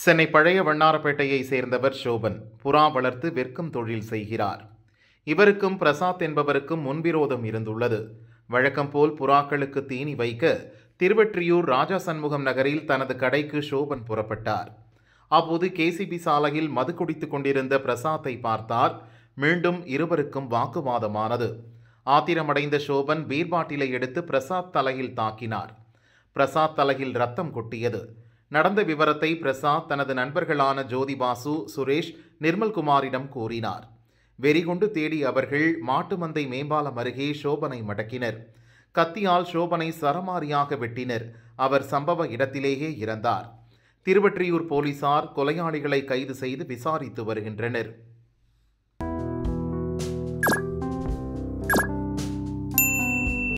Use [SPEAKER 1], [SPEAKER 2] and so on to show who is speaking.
[SPEAKER 1] சென்னை பழைய வண்ணாரப்பேட்டையை சேர்ந்தவர் சோபன் புறா வளர்த்து விற்கும் தொழில் செய்கிறார் இவருக்கும் பிரசாத் என்பவருக்கும் முன்விரோதம் இருந்துள்ளது வழக்கம் போல் புறாக்களுக்கு தீனி வைக்க திருவெற்றியூர் ராஜா சண்முகம் நகரில் தனது கடைக்கு சோபன் புறப்பட்டார் அப்போது கேசிபி சாலையில் மது குடித்து கொண்டிருந்த பிரசாத்தை பார்த்தார் மீண்டும் இருவருக்கும் வாக்குவாதமானது ஆத்திரமடைந்த சோபன் பீர்பாட்டிலை எடுத்து பிரசாத் தலையில் தாக்கினார் பிரசாத் தலையில் ரத்தம் கொட்டியது நடந்த விவரத்தை பிரசாத் தனது நண்பர்களான ஜோதி பாசு சுரேஷ் நிர்மல்குமாரிடம் கூறினார் வெறிகொண்டு தேடி அவர்கள் மாட்டு மந்தை மேம்பாலம் அருகே சோபனை மடக்கினர் கத்தியால் சோபனை சரமாரியாக வெட்டினர் அவர் சம்பவ இடத்திலேயே இறந்தார் திருவற்றியூர் போலீசார் கொலையாளிகளை கைது செய்து விசாரித்து வருகின்றனர்